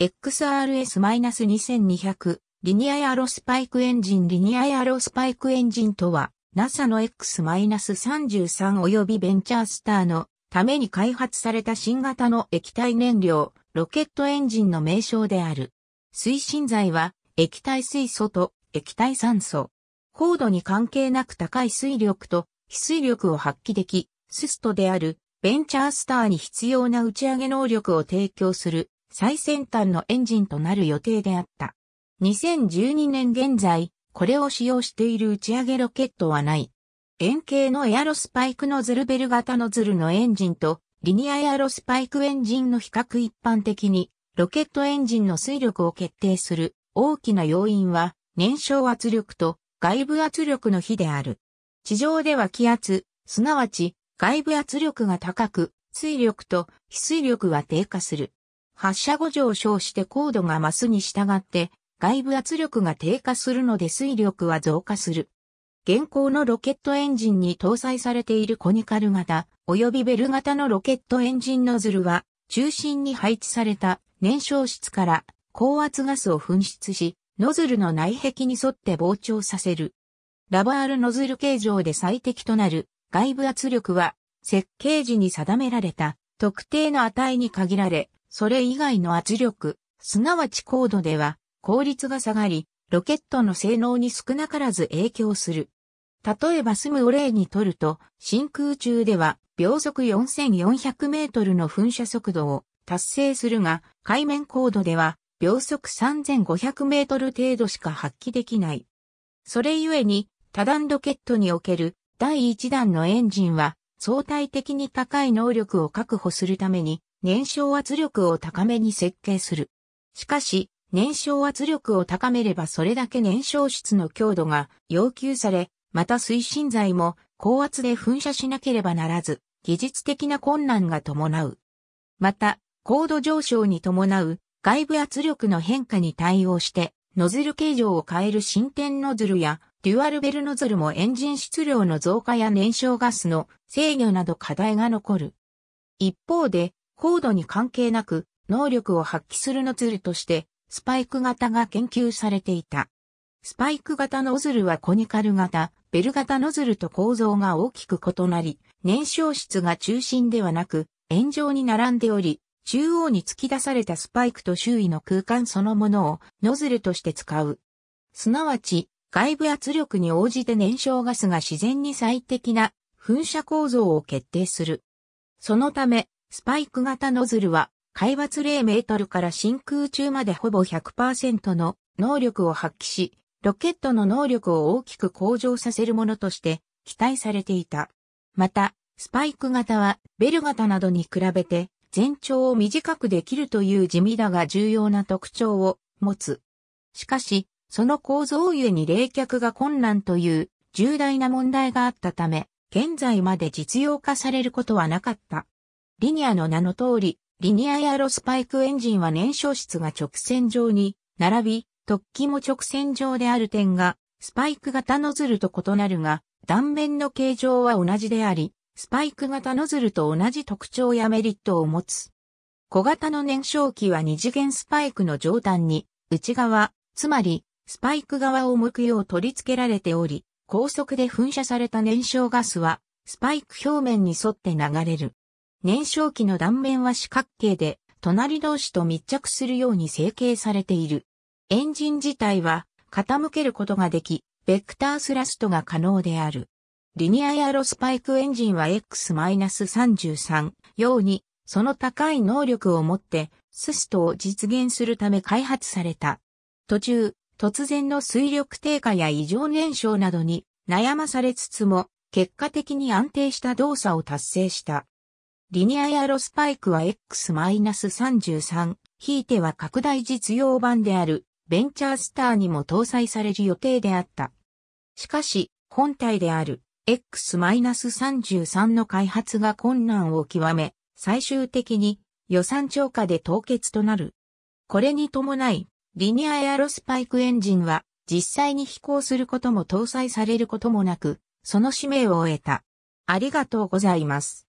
XRS-2200 リニアエアロスパイクエンジンリニアエアロスパイクエンジンとは NASA の X-33 及びベンチャースターのために開発された新型の液体燃料ロケットエンジンの名称である。推進剤は液体水素と液体酸素。高度に関係なく高い水力と非水力を発揮でき、スストであるベンチャースターに必要な打ち上げ能力を提供する最先端のエンジンとなる予定であった。2012年現在、これを使用している打ち上げロケットはない。円形のエアロスパイクノズルベル型ノズルのエンジンと、リニアエアロスパイクエンジンの比較一般的に、ロケットエンジンの推力を決定する大きな要因は、燃焼圧力と外部圧力の比である。地上では気圧、すなわち外部圧力が高く、水力と非水力は低下する。発射後上昇して高度が増すに従って外部圧力が低下するので推力は増加する。現行のロケットエンジンに搭載されているコニカル型及びベル型のロケットエンジンノズルは中心に配置された燃焼室から高圧ガスを噴出し、ノズルの内壁に沿って膨張させる。ラバールノズル形状で最適となる外部圧力は設計時に定められた特定の値に限られそれ以外の圧力、すなわち高度では、効率が下がり、ロケットの性能に少なからず影響する。例えば済むを例にとると、真空中では秒速4400メートルの噴射速度を達成するが、海面高度では秒速3500メートル程度しか発揮できない。それゆえに、多段ロケットにおける第1弾のエンジンは相対的に高い能力を確保するために燃焼圧力を高めに設計する。しかし、燃焼圧力を高めればそれだけ燃焼室の強度が要求され、また推進剤も高圧で噴射しなければならず、技術的な困難が伴う。また、高度上昇に伴う外部圧力の変化に対応して、ノズル形状を変える進展ノズルや、デュアルベルノズルもエンジン質量の増加や燃焼ガスの制御など課題が残る。一方で、高度に関係なく、能力を発揮するノズルとして、スパイク型が研究されていた。スパイク型ノズルはコニカル型、ベル型ノズルと構造が大きく異なり、燃焼室が中心ではなく、円状に並んでおり、中央に突き出されたスパイクと周囲の空間そのものをノズルとして使う。すなわち、外部圧力に応じて燃焼ガスが自然に最適な噴射構造を決定する。そのため、スパイク型ノズルは、海抜0メートルから真空中までほぼ100%の能力を発揮し、ロケットの能力を大きく向上させるものとして期待されていた。また、スパイク型はベル型などに比べて全長を短くできるという地味だが重要な特徴を持つ。しかし、その構造ゆえに冷却が困難という重大な問題があったため、現在まで実用化されることはなかった。リニアの名の通り、リニアエアロスパイクエンジンは燃焼室が直線上に並び、突起も直線上である点が、スパイク型ノズルと異なるが、断面の形状は同じであり、スパイク型ノズルと同じ特徴やメリットを持つ。小型の燃焼器は二次元スパイクの上端に、内側、つまり、スパイク側を向くよう取り付けられており、高速で噴射された燃焼ガスは、スパイク表面に沿って流れる。燃焼器の断面は四角形で、隣同士と密着するように成形されている。エンジン自体は傾けることができ、ベクタースラストが可能である。リニアエアロスパイクエンジンは X-33 ように、その高い能力を持って、スストを実現するため開発された。途中、突然の水力低下や異常燃焼などに悩まされつつも、結果的に安定した動作を達成した。リニアエアロスパイクは X-33、ひいては拡大実用版であるベンチャースターにも搭載される予定であった。しかし、本体である X-33 の開発が困難を極め、最終的に予算超過で凍結となる。これに伴い、リニアエアロスパイクエンジンは実際に飛行することも搭載されることもなく、その使命を終えた。ありがとうございます。